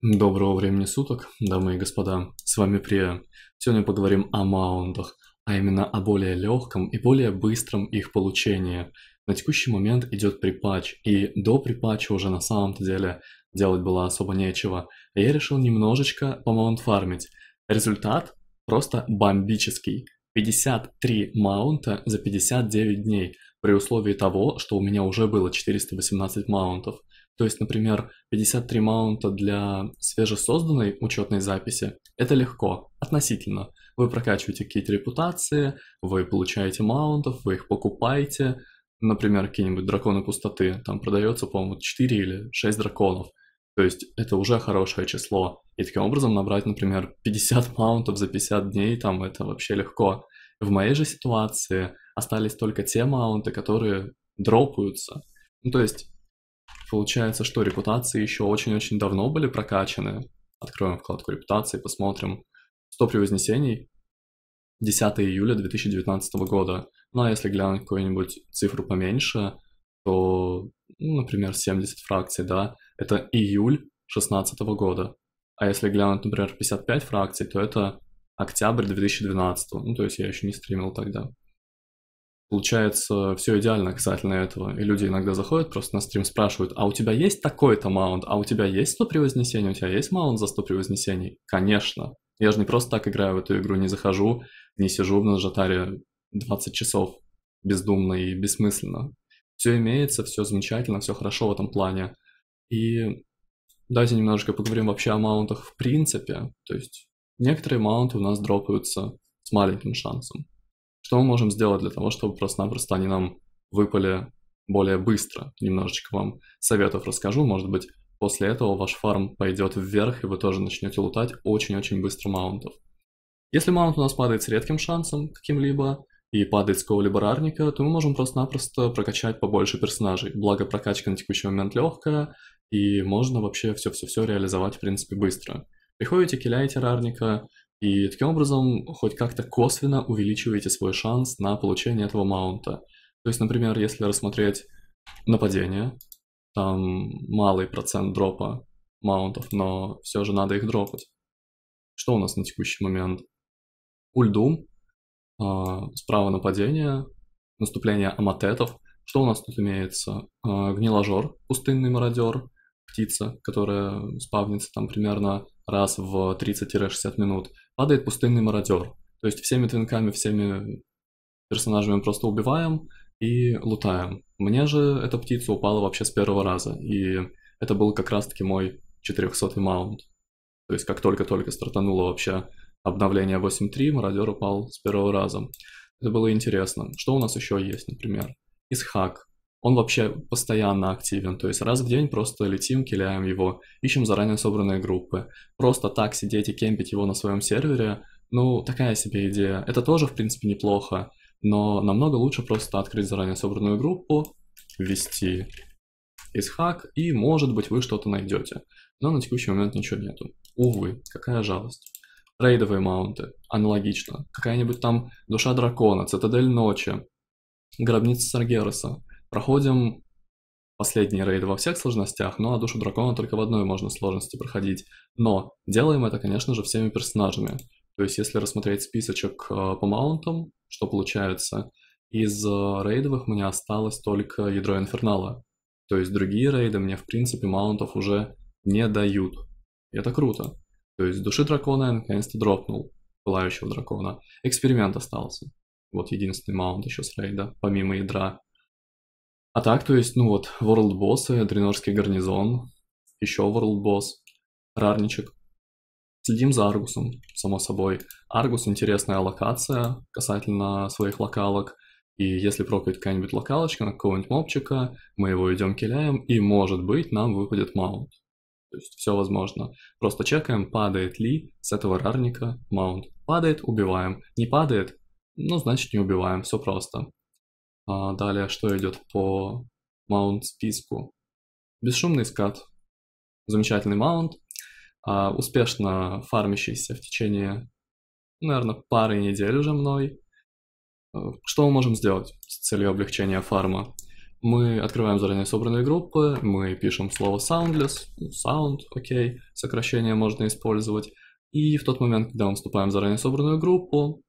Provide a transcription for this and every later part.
Доброго времени суток, дамы и господа, с вами Прия. Сегодня поговорим о маунтах, а именно о более легком и более быстром их получении. На текущий момент идет припач, и до припача уже на самом-то деле делать было особо нечего. А я решил немножечко по маунт фармить. Результат просто бомбический. 53 маунта за 59 дней, при условии того, что у меня уже было 418 маунтов. То есть, например, 53 маунта для свежесозданной учетной записи – это легко, относительно. Вы прокачиваете какие-то репутации, вы получаете маунтов, вы их покупаете. Например, какие-нибудь драконы пустоты, там продается, по-моему, 4 или 6 драконов. То есть это уже хорошее число. И таким образом набрать, например, 50 маунтов за 50 дней, там это вообще легко. В моей же ситуации остались только те маунты, которые дропаются. Ну, то есть Получается, что репутации еще очень-очень давно были прокачаны. Откроем вкладку репутации, посмотрим. 100 превознесений, 10 июля 2019 года. Ну а если глянуть какую-нибудь цифру поменьше, то, ну, например, 70 фракций, да, это июль 2016 года. А если глянуть, например, 55 фракций, то это октябрь 2012. Ну, то есть я еще не стримил тогда получается все идеально касательно этого. И люди иногда заходят просто на стрим, спрашивают, а у тебя есть такой-то маунт? А у тебя есть 100 превознесений? У тебя есть маунт за 100 превознесений? Конечно. Я же не просто так играю в эту игру, не захожу, не сижу на жатаре 20 часов бездумно и бессмысленно. Все имеется, все замечательно, все хорошо в этом плане. И давайте немножко поговорим вообще о маунтах в принципе. То есть некоторые маунты у нас дропаются с маленьким шансом. Что мы можем сделать для того, чтобы просто-напросто они нам выпали более быстро? Немножечко вам советов расскажу, может быть, после этого ваш фарм пойдет вверх, и вы тоже начнете лутать очень-очень быстро маунтов. Если маунт у нас падает с редким шансом каким-либо, и падает с кого-либо рарника, то мы можем просто-напросто прокачать побольше персонажей. Благо прокачка на текущий момент легкая, и можно вообще все-все-все реализовать в принципе быстро. Приходите, киляете рарника, и таким образом хоть как-то косвенно увеличиваете свой шанс на получение этого маунта. То есть, например, если рассмотреть нападение, там малый процент дропа маунтов, но все же надо их дропать. Что у нас на текущий момент? Ульдум, а, справа нападение, наступление аматетов. Что у нас тут имеется? Э, гниложор, пустынный мародер, птица, которая спавнится там примерно раз в 30-60 минут, падает пустынный мародер. То есть всеми твинками, всеми персонажами просто убиваем и лутаем. Мне же эта птица упала вообще с первого раза, и это был как раз-таки мой 400-й маунт. То есть как только-только стартануло вообще обновление 8.3, мародер упал с первого раза. Это было интересно. Что у нас еще есть, например? Исхак. Он вообще постоянно активен, то есть раз в день просто летим, киляем его, ищем заранее собранные группы. Просто так сидеть и кемпить его на своем сервере, ну, такая себе идея. Это тоже, в принципе, неплохо, но намного лучше просто открыть заранее собранную группу, ввести из хак, и, может быть, вы что-то найдете. Но на текущий момент ничего нету. Увы, какая жалость. Рейдовые маунты, аналогично. Какая-нибудь там душа дракона, цитадель ночи, гробница Саргероса. Проходим последний рейд во всех сложностях, но на душу дракона только в одной можно сложности проходить. Но делаем это, конечно же, всеми персонажами. То есть, если рассмотреть списочек э, по маунтам, что получается, из э, рейдовых мне осталось только ядро инфернала. То есть другие рейды мне, в принципе, маунтов уже не дают. И это круто. То есть души дракона я наконец-то дропнул, пылающего дракона. Эксперимент остался. Вот единственный маунт еще с рейда, помимо ядра. А так, то есть, ну вот, World боссы, Дренорский гарнизон, еще World босс, Рарничек. Следим за Аргусом, само собой. Аргус интересная локация касательно своих локалок. И если прокает какая-нибудь локалочка на какого-нибудь мопчика, мы его идем киляем, и может быть нам выпадет маунт. То есть все возможно. Просто чекаем, падает ли с этого рарника маунт. Падает, убиваем. Не падает, ну значит не убиваем, все просто. А, далее, что идет по маунт списку? Бесшумный скат, замечательный маунт, успешно фармящийся в течение, наверное, пары недель уже мной. А, что мы можем сделать с целью облегчения фарма? Мы открываем заранее собранные группы, мы пишем слово soundless, ну, sound, окей, okay, сокращение можно использовать. И в тот момент, когда мы вступаем в заранее собранную группу,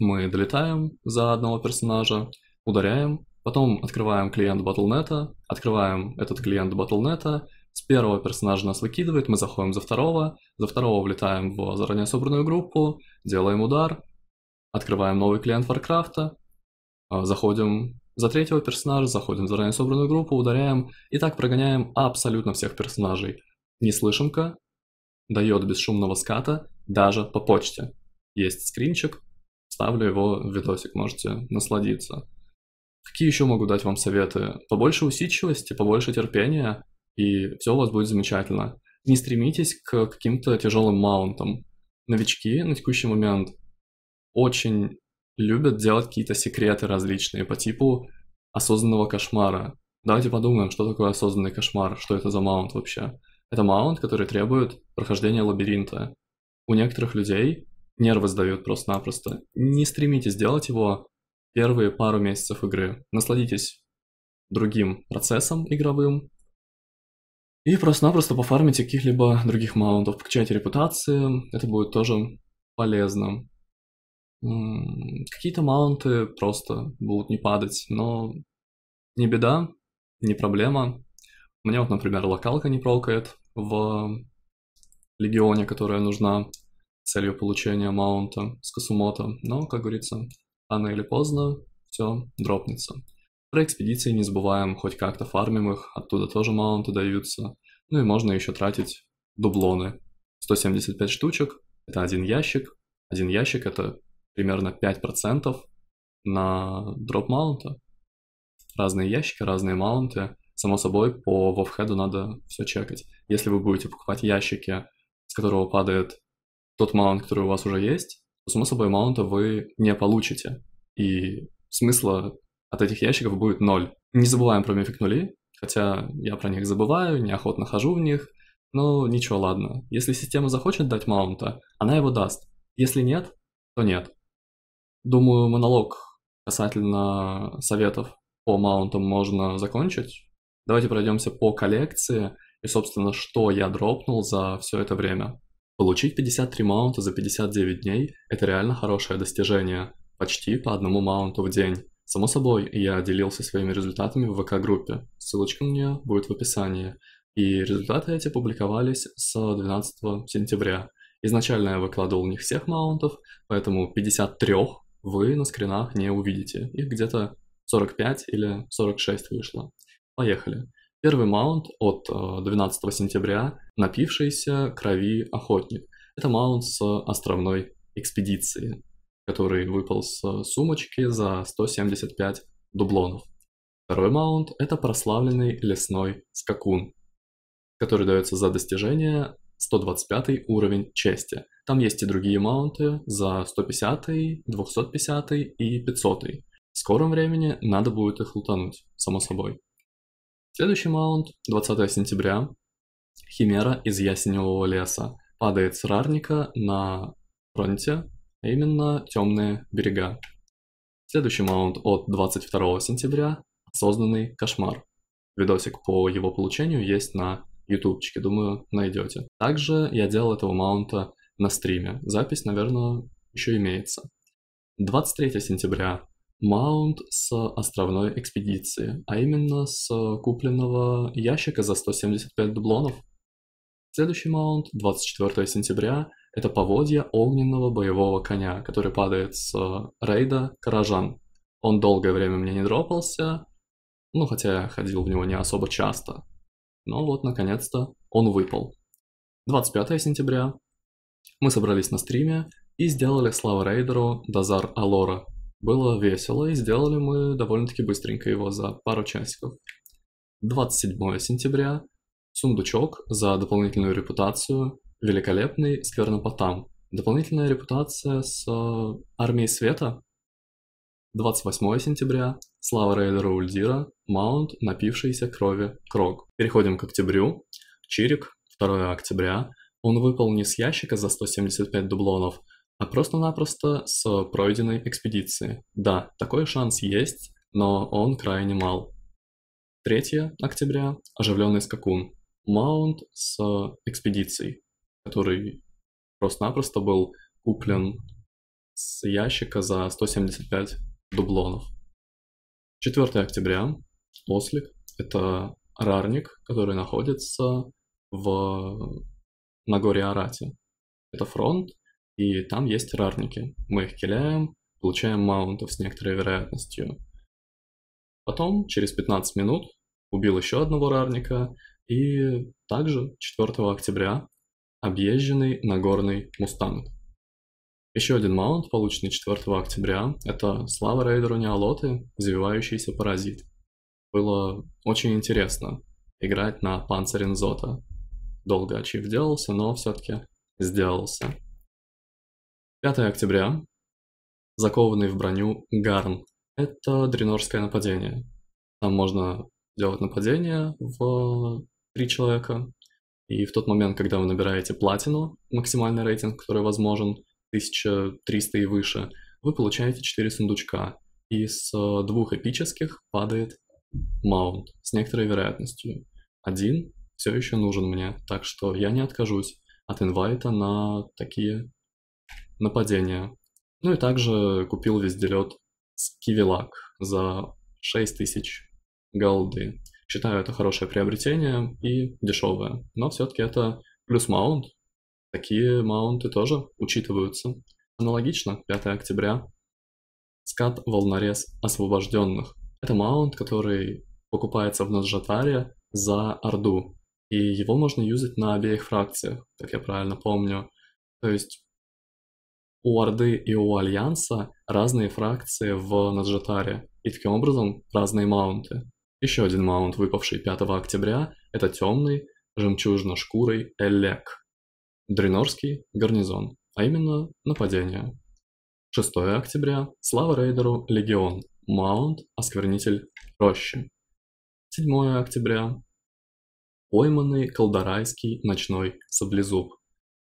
мы долетаем за одного персонажа, ударяем, потом открываем клиент Battle.net, открываем этот клиент Battle.net, с первого персонажа нас выкидывает, мы заходим за второго, за второго влетаем в заранее собранную группу, делаем удар, открываем новый клиент Варкрафта, э, заходим за третьего персонажа, заходим в заранее собранную группу, ударяем и так прогоняем абсолютно всех персонажей. Неслышимка дает бесшумного ската даже по почте. Есть скринчик, ставлю его в видосик, можете насладиться. Какие еще могу дать вам советы? Побольше усидчивости, побольше терпения, и все у вас будет замечательно. Не стремитесь к каким-то тяжелым маунтам. Новички на текущий момент очень любят делать какие-то секреты различные по типу осознанного кошмара. Давайте подумаем, что такое осознанный кошмар, что это за маунт вообще. Это маунт, который требует прохождения лабиринта. У некоторых людей нервы сдают просто-напросто. Не стремитесь делать его, первые пару месяцев игры. Насладитесь другим процессом игровым. И просто-напросто пофармите каких-либо других маунтов, покачайте репутации, это будет тоже полезно. Какие-то маунты просто будут не падать, но не беда, не проблема. Мне вот, например, локалка не пролкает в легионе, которая нужна с целью получения маунта с Касумота, но, как говорится, рано или поздно все дропнется. Про экспедиции не забываем, хоть как-то фармим их, оттуда тоже маунты даются. Ну и можно еще тратить дублоны. 175 штучек, это один ящик. Один ящик это примерно 5% на дроп маунта. Разные ящики, разные маунты. Само собой, по вовхеду надо все чекать. Если вы будете покупать ящики, с которого падает тот маунт, который у вас уже есть, смысл баймаунта вы не получите. И смысла от этих ящиков будет ноль. Не забываем про мифик нули, хотя я про них забываю, неохотно хожу в них, но ничего, ладно. Если система захочет дать маунта, она его даст. Если нет, то нет. Думаю, монолог касательно советов по маунтам можно закончить. Давайте пройдемся по коллекции и, собственно, что я дропнул за все это время. Получить 53 маунта за 59 дней – это реально хорошее достижение. Почти по одному маунту в день. Само собой, я делился своими результатами в ВК-группе. Ссылочка на нее будет в описании. И результаты эти публиковались с 12 сентября. Изначально я выкладывал у них всех маунтов, поэтому 53 вы на скринах не увидите. Их где-то 45 или 46 вышло. Поехали. Первый маунт от 12 э, сентября «Напившийся крови охотник». Это маунт с островной экспедиции, который выпал с сумочки за 175 дублонов. Второй маунт – это прославленный лесной скакун, который дается за достижение 125 уровень чести. Там есть и другие маунты за 150, 250 и 500. В скором времени надо будет их лутануть, само собой. Следующий маунт, 20 сентября. Химера из Ясеневого леса. Падает с Рарника на фронте, а именно темные берега. Следующий маунт от 22 сентября. Созданный кошмар. Видосик по его получению есть на ютубчике, думаю, найдете. Также я делал этого маунта на стриме. Запись, наверное, еще имеется. 23 сентября маунт с островной экспедиции, а именно с купленного ящика за 175 дублонов. Следующий маунт 24 сентября – это поводья огненного боевого коня, который падает с рейда Каражан. Он долгое время мне не дропался, ну хотя я ходил в него не особо часто. Но вот, наконец-то, он выпал. 25 сентября мы собрались на стриме и сделали славу рейдеру Дазар Алора – было весело, и сделали мы довольно-таки быстренько его за пару часиков. 27 сентября. Сундучок за дополнительную репутацию. Великолепный сквернопотам. Дополнительная репутация с э, Армией Света. 28 сентября. Слава рейдера Ульдира. Маунт, напившийся крови, Крог. Переходим к октябрю. Чирик, 2 октября. Он выпал не с ящика за 175 дублонов, а просто-напросто с пройденной экспедиции. Да, такой шанс есть, но он крайне мал. 3 октября – оживленный скакун. Маунт с экспедицией, который просто-напросто был куплен с ящика за 175 дублонов. 4 октября – ослик. Это рарник, который находится в... на горе Арате. Это фронт, и там есть рарники. Мы их киляем, получаем маунтов с некоторой вероятностью. Потом, через 15 минут, убил еще одного рарника, и также 4 октября объезженный Нагорный Мустанг. Еще один маунт, полученный 4 октября, это слава рейдеру Неолоты, завивающийся паразит. Было очень интересно играть на панцире Нзота. Долго ачив делался, но все-таки сделался. 5 октября. Закованный в броню Гарн. Это дренорское нападение. Там можно делать нападение в три человека. И в тот момент, когда вы набираете платину, максимальный рейтинг, который возможен, 1300 и выше, вы получаете 4 сундучка. И с двух эпических падает маунт с некоторой вероятностью. Один все еще нужен мне, так что я не откажусь от инвайта на такие нападения. Ну и также купил везделет Скивилак за 6000 голды. Считаю это хорошее приобретение и дешевое. Но все-таки это плюс маунт. Такие маунты тоже учитываются. Аналогично 5 октября. Скат волнорез освобожденных. Это маунт, который покупается в Наджатаре за Орду. И его можно юзать на обеих фракциях, как я правильно помню. То есть у Орды и у Альянса разные фракции в Наджатаре, и таким образом разные маунты. Еще один маунт, выпавший 5 октября, это темный, жемчужно-шкурой Элек. Дренорский гарнизон, а именно нападение. 6 октября, слава рейдеру Легион, маунт, осквернитель рощи. 7 октября, пойманный колдорайский ночной саблезуб.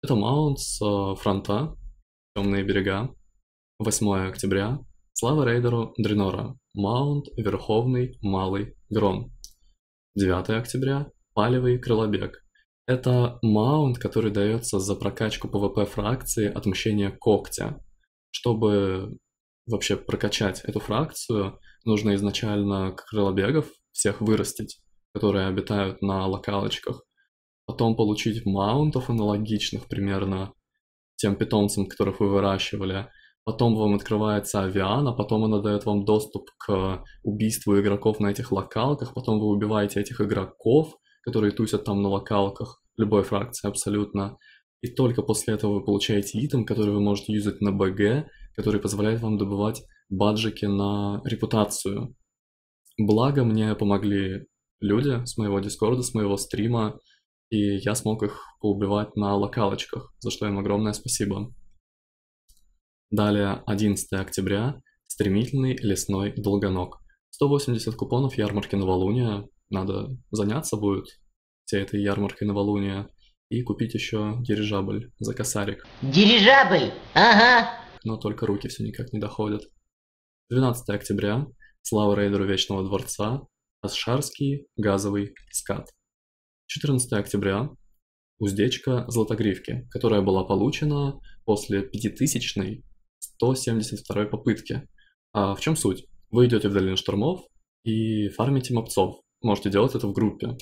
Это маунт с э, фронта Темные берега. 8 октября. Слава рейдеру Дренора. Маунт, Верховный, Малый, Грон. 9 октября. Палевый Крылобег. Это маунт, который дается за прокачку ПВП фракции отмщения когтя. Чтобы вообще прокачать эту фракцию, нужно изначально крылобегов всех вырастить, которые обитают на локалочках. Потом получить маунтов аналогичных примерно тем питомцам, которых вы выращивали. Потом вам открывается авиана, потом она дает вам доступ к убийству игроков на этих локалках, потом вы убиваете этих игроков, которые тусят там на локалках, любой фракции абсолютно. И только после этого вы получаете итем, который вы можете юзать на БГ, который позволяет вам добывать баджики на репутацию. Благо мне помогли люди с моего дискорда, с моего стрима, и я смог их поубивать на локалочках, за что им огромное спасибо. Далее 11 октября, стремительный лесной долгонок 180 купонов ярмарки новолуния, надо заняться будет всей этой ярмаркой новолуния и купить еще дирижабль за косарик. Дирижабль? Ага. Но только руки все никак не доходят. 12 октября, слава рейдеру Вечного Дворца, Асшарский газовый скат. 14 октября уздечка золотогривки, которая была получена после 5000 172 попытки. А в чем суть? Вы идете в долину штормов и фармите мопцов. Можете делать это в группе.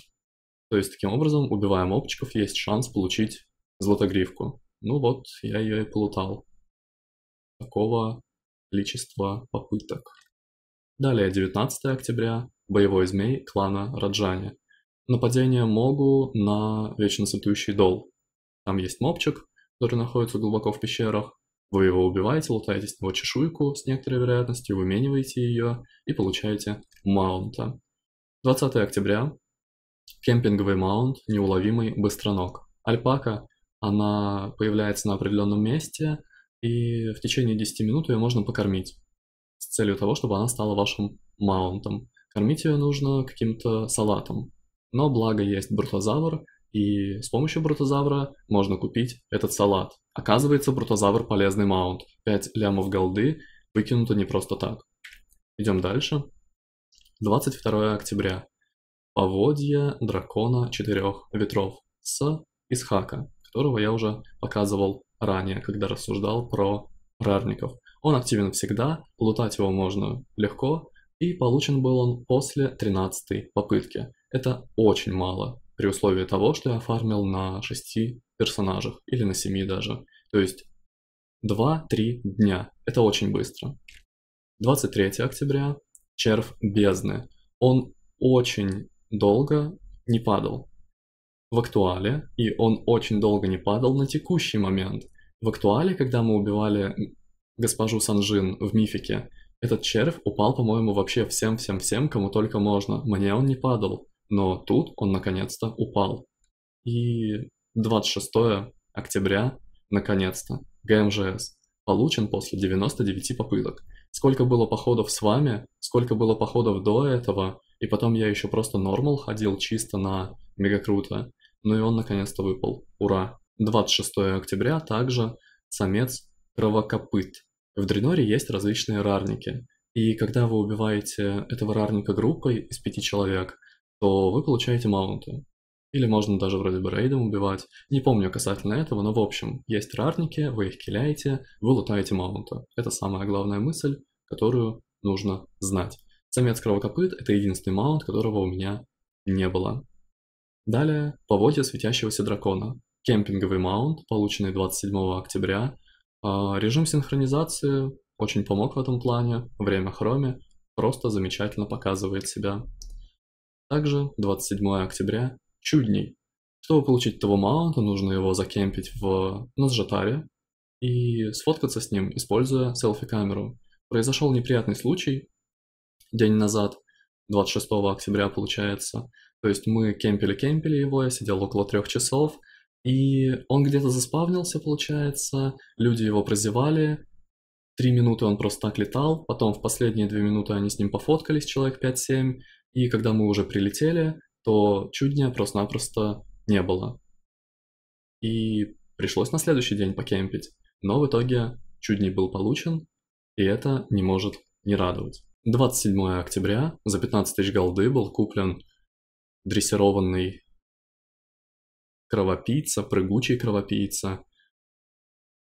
То есть таким образом, убивая мопчиков, есть шанс получить золотогривку. Ну вот, я ее и полутал. Такого количества попыток. Далее, 19 октября, боевой змей клана Раджани – нападение Могу на вечно цветущий дол. Там есть мобчик, который находится глубоко в пещерах. Вы его убиваете, лутаете с него чешуйку с некоторой вероятностью, вымениваете ее и получаете маунта. 20 октября. Кемпинговый маунт, неуловимый быстронок. Альпака, она появляется на определенном месте, и в течение 10 минут ее можно покормить с целью того, чтобы она стала вашим маунтом. Кормить ее нужно каким-то салатом. Но благо есть брутозавр, и с помощью брутозавра можно купить этот салат. Оказывается, брутозавр полезный маунт. 5 лямов голды выкинуто не просто так. Идем дальше. 22 октября. Поводья дракона четырех ветров с Исхака, которого я уже показывал ранее, когда рассуждал про рарников. Он активен всегда, лутать его можно легко, и получен был он после 13 попытки. Это очень мало при условии того, что я фармил на 6 персонажах или на 7 даже. То есть 2-3 дня. Это очень быстро. 23 октября. Червь бездны. Он очень долго не падал в актуале, и он очень долго не падал на текущий момент. В актуале, когда мы убивали госпожу Санжин в мифике, этот червь упал, по-моему, вообще всем-всем-всем, кому только можно. Мне он не падал. Но тут он наконец-то упал. И 26 октября, наконец-то, ГМЖС эм получен после 99 попыток. Сколько было походов с вами, сколько было походов до этого, и потом я еще просто нормал ходил чисто на мега круто. Ну и он наконец-то выпал. Ура! 26 октября также самец кровокопыт. В Дреноре есть различные рарники. И когда вы убиваете этого рарника группой из пяти человек, то вы получаете маунты. Или можно даже вроде бы рейдом убивать. Не помню касательно этого, но в общем, есть рарники, вы их киляете, вы лутаете маунта. Это самая главная мысль, которую нужно знать. Самец кровокопыт – это единственный маунт, которого у меня не было. Далее, поводья светящегося дракона. Кемпинговый маунт, полученный 27 октября. А, режим синхронизации очень помог в этом плане. Время хроме просто замечательно показывает себя. Также 27 октября – чудней. Чтобы получить того маунта, нужно его закемпить в Назжатаре и сфоткаться с ним, используя селфи-камеру. Произошел неприятный случай день назад, 26 октября получается. То есть мы кемпили-кемпили его, я сидел около трех часов, и он где-то заспавнился, получается, люди его прозевали, три минуты он просто так летал, потом в последние две минуты они с ним пофоткались, человек 5-7, и когда мы уже прилетели, то чудня просто-напросто не было. И пришлось на следующий день покемпить. Но в итоге чудний был получен, и это не может не радовать. 27 октября за 15 тысяч голды был куплен дрессированный кровопийца, прыгучий кровопийца.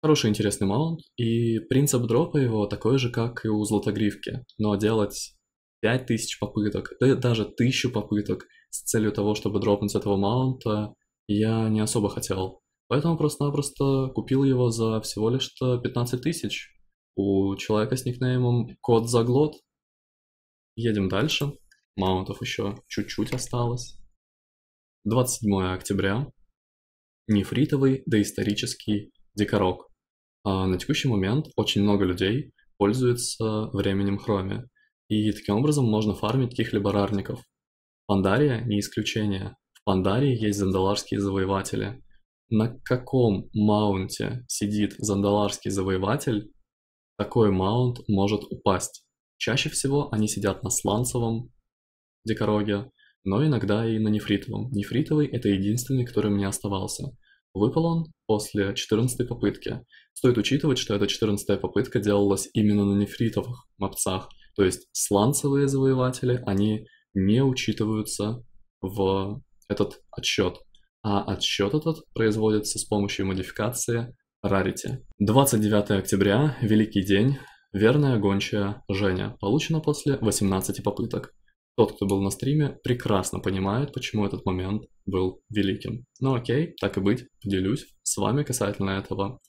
Хороший интересный маунт, и принцип дропа его такой же, как и у золотогривки, но делать 5000 попыток, да даже 1000 попыток с целью того, чтобы дропнуть этого маунта, я не особо хотел. Поэтому просто-напросто купил его за всего лишь 15 тысяч у человека с никнеймом Кот Заглот. Едем дальше. Маунтов еще чуть-чуть осталось. 27 октября. Нефритовый доисторический дикорок. А на текущий момент очень много людей пользуются временем хроме и таким образом можно фармить каких-либо рарников. Пандария не исключение. В Пандарии есть зандаларские завоеватели. На каком маунте сидит зандаларский завоеватель, такой маунт может упасть. Чаще всего они сидят на сланцевом дикороге, но иногда и на нефритовом. Нефритовый – это единственный, который мне оставался. Выпал он после 14 попытки. Стоит учитывать, что эта 14 попытка делалась именно на нефритовых Мапцах. То есть сланцевые завоеватели, они не учитываются в этот отсчет, а отсчет этот производится с помощью модификации Rarity. 29 октября, Великий день, верная гончая Женя, получена после 18 попыток. Тот, кто был на стриме, прекрасно понимает, почему этот момент был великим. Но ну окей, так и быть, поделюсь с вами касательно этого.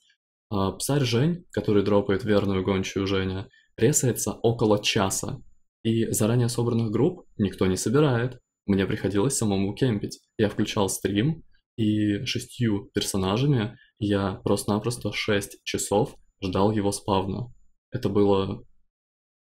А, псарь Жень, который дропает верную гончую Женя, пресается около часа. И заранее собранных групп никто не собирает. Мне приходилось самому кемпить. Я включал стрим, и шестью персонажами я просто-напросто 6 часов ждал его спавна. Это было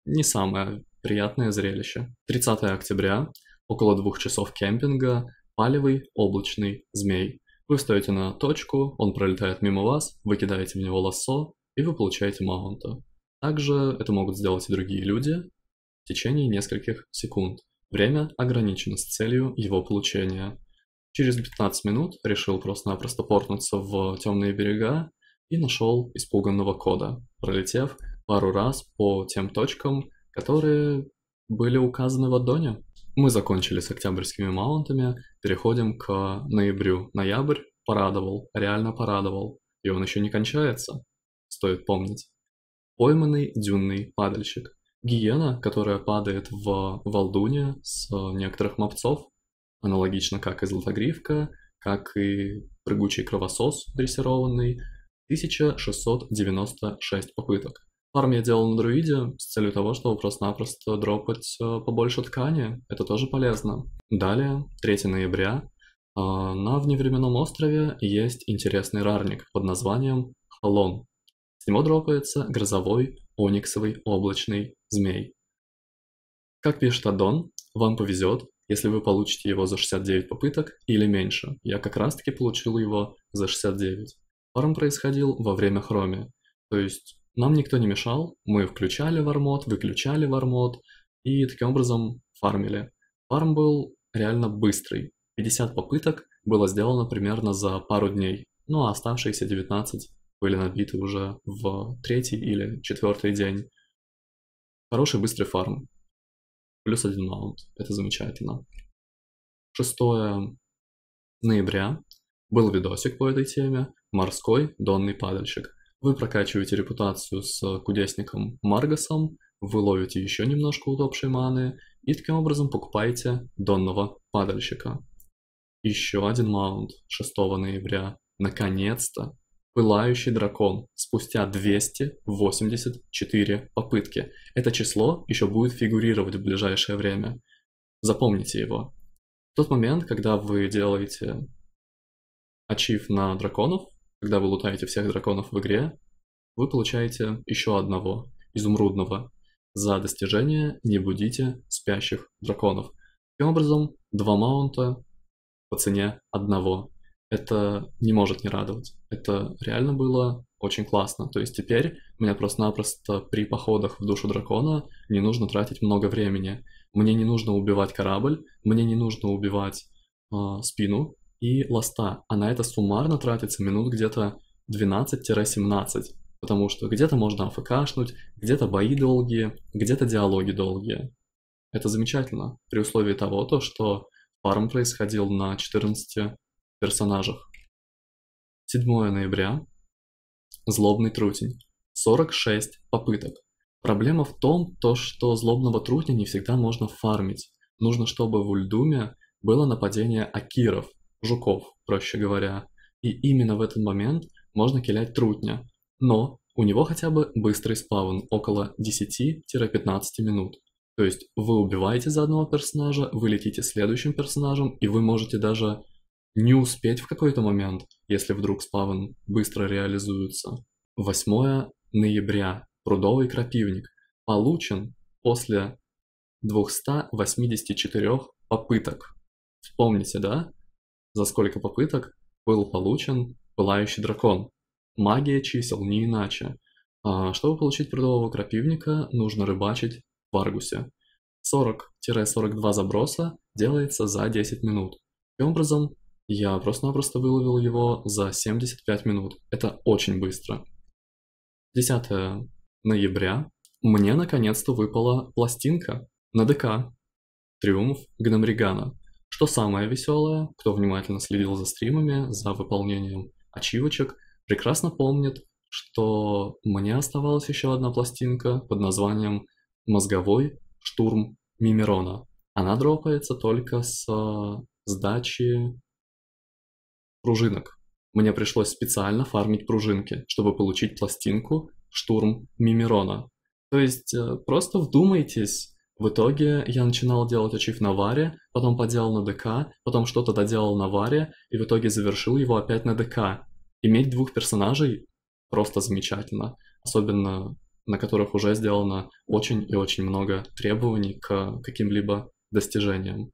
не самое приятное зрелище. 30 октября, около двух часов кемпинга, палевый облачный змей. Вы встаете на точку, он пролетает мимо вас, вы кидаете в него лассо, и вы получаете маунта. Также это могут сделать и другие люди в течение нескольких секунд. Время ограничено с целью его получения. Через 15 минут решил просто-напросто портнуться в темные берега и нашел испуганного кода, пролетев пару раз по тем точкам, которые были указаны в аддоне. Мы закончили с октябрьскими маунтами, переходим к ноябрю. Ноябрь порадовал, реально порадовал, и он еще не кончается, стоит помнить пойманный дюнный падальщик. Гиена, которая падает в Валдуне с э, некоторых мопцов, аналогично как и Златогривка, как и прыгучий кровосос дрессированный, 1696 попыток. Фарм я делал на друиде с целью того, чтобы просто-напросто дропать э, побольше ткани, это тоже полезно. Далее, 3 ноября, э, на вневременном острове есть интересный рарник под названием Холон него дропается грозовой, ониксовый, облачный змей. Как пишет Адон, вам повезет, если вы получите его за 69 попыток или меньше. Я как раз таки получил его за 69. Фарм происходил во время хроме, То есть нам никто не мешал, мы включали вармод, выключали вармод и таким образом фармили. Фарм был реально быстрый. 50 попыток было сделано примерно за пару дней, ну а оставшиеся 19 были набиты уже в третий или четвертый день. Хороший быстрый фарм. Плюс один маунт. Это замечательно. 6 ноября был видосик по этой теме «Морской донный падальщик». Вы прокачиваете репутацию с кудесником Маргасом, вы ловите еще немножко удобшей маны и таким образом покупаете донного падальщика. Еще один маунт 6 ноября. Наконец-то Пылающий дракон спустя 284 попытки. Это число еще будет фигурировать в ближайшее время. Запомните его. В тот момент, когда вы делаете ачив на драконов, когда вы лутаете всех драконов в игре, вы получаете еще одного, изумрудного. За достижение не будите спящих драконов. Таким образом, два маунта по цене одного. Это не может не радовать. Это реально было очень классно. То есть теперь мне просто-напросто при походах в душу дракона не нужно тратить много времени. Мне не нужно убивать корабль, мне не нужно убивать э, спину и ласта. А на это суммарно тратится минут где-то 12-17. Потому что где-то можно афкшнуть, где-то бои долгие, где-то диалоги долгие. Это замечательно, при условии того, то, что фарм происходил на 14 персонажах. 7 ноября, злобный трутень, 46 попыток. Проблема в том, то, что злобного трутня не всегда можно фармить. Нужно, чтобы в Ульдуме было нападение акиров, жуков, проще говоря. И именно в этот момент можно килять трутня. Но у него хотя бы быстрый спаун, около 10-15 минут. То есть вы убиваете за одного персонажа, вы летите следующим персонажем, и вы можете даже не успеть в какой-то момент, если вдруг сплавен быстро реализуется. 8 ноября. Прудовый крапивник. Получен после 284 попыток. Вспомните, да? За сколько попыток был получен пылающий дракон. Магия чисел, не иначе. А, чтобы получить прудового крапивника, нужно рыбачить в Аргусе. 40-42 заброса делается за 10 минут. Таким образом, я просто-напросто выловил его за 75 минут. Это очень быстро. 10 ноября мне наконец-то выпала пластинка на ДК «Триумф Гномригана». Что самое веселое, кто внимательно следил за стримами, за выполнением ачивочек, прекрасно помнит, что мне оставалась еще одна пластинка под названием «Мозговой штурм Мимирона». Она дропается только с э, сдачи пружинок. Мне пришлось специально фармить пружинки, чтобы получить пластинку «Штурм Мимирона». То есть, э, просто вдумайтесь, в итоге я начинал делать ачив на варе, потом поделал на ДК, потом что-то доделал на варе, и в итоге завершил его опять на ДК. Иметь двух персонажей просто замечательно, особенно на которых уже сделано очень и очень много требований к каким-либо достижениям.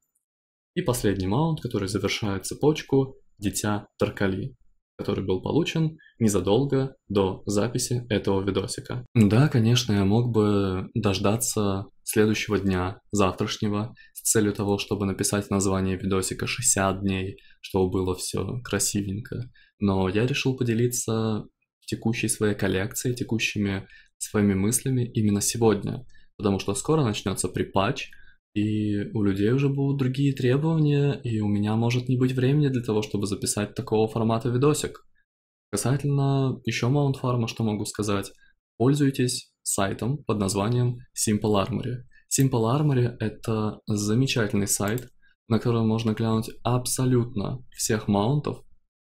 И последний маунт, который завершает цепочку, дитя Таркали, который был получен незадолго до записи этого видосика. Да, конечно, я мог бы дождаться следующего дня, завтрашнего, с целью того, чтобы написать название видосика 60 дней, чтобы было все красивенько. Но я решил поделиться текущей своей коллекцией, текущими своими мыслями именно сегодня, потому что скоро начнется припач, и у людей уже будут другие требования, и у меня может не быть времени для того, чтобы записать такого формата видосик. Касательно еще Mount Farm, что могу сказать, пользуйтесь сайтом под названием Simple Armory. Simple Armory — это замечательный сайт, на котором можно глянуть абсолютно всех маунтов,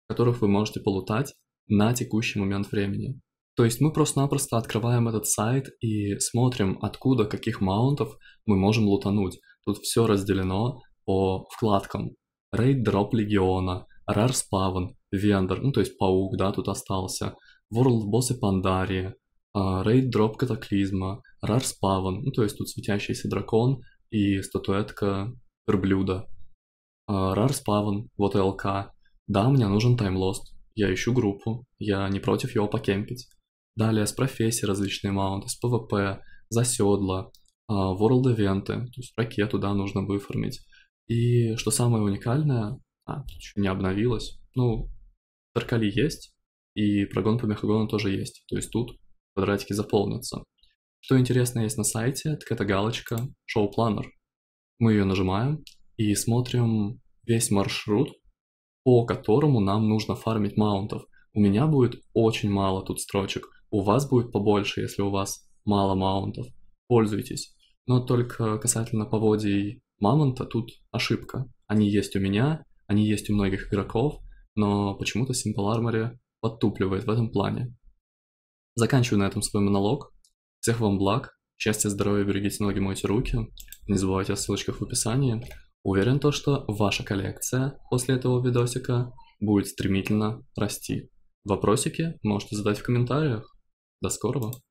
которых вы можете полутать на текущий момент времени. То есть мы просто-напросто открываем этот сайт и смотрим, откуда, каких маунтов — мы можем лутануть. Тут все разделено по вкладкам. Рейд дроп легиона, рар спавн, вендор, ну то есть паук, да, тут остался. World боссы Пандарии, рейд дроп катаклизма, рар спавн, ну то есть тут светящийся дракон и статуэтка верблюда. Рар э, спавн, вот ЛК. Да, мне нужен таймлост. Я ищу группу, я не против его покемпить. Далее с профессии различные маунты, с ПВП, заседла, а, world Event, то есть ракету, да, нужно выформить. И что самое уникальное, а, еще не обновилось, ну, Таркали есть, и прогон по Мехагону тоже есть, то есть тут квадратики заполнятся. Что интересно есть на сайте, так это галочка Show Planner. Мы ее нажимаем и смотрим весь маршрут, по которому нам нужно фармить маунтов. У меня будет очень мало тут строчек, у вас будет побольше, если у вас мало маунтов. Пользуйтесь. Но только касательно поводей Мамонта тут ошибка. Они есть у меня, они есть у многих игроков, но почему-то Simple Armory подтупливает в этом плане. Заканчиваю на этом свой монолог. Всех вам благ, счастья, здоровья, берегите ноги, мойте руки. Не забывайте о ссылочках в описании. Уверен то, что ваша коллекция после этого видосика будет стремительно расти. Вопросики можете задать в комментариях. До скорого!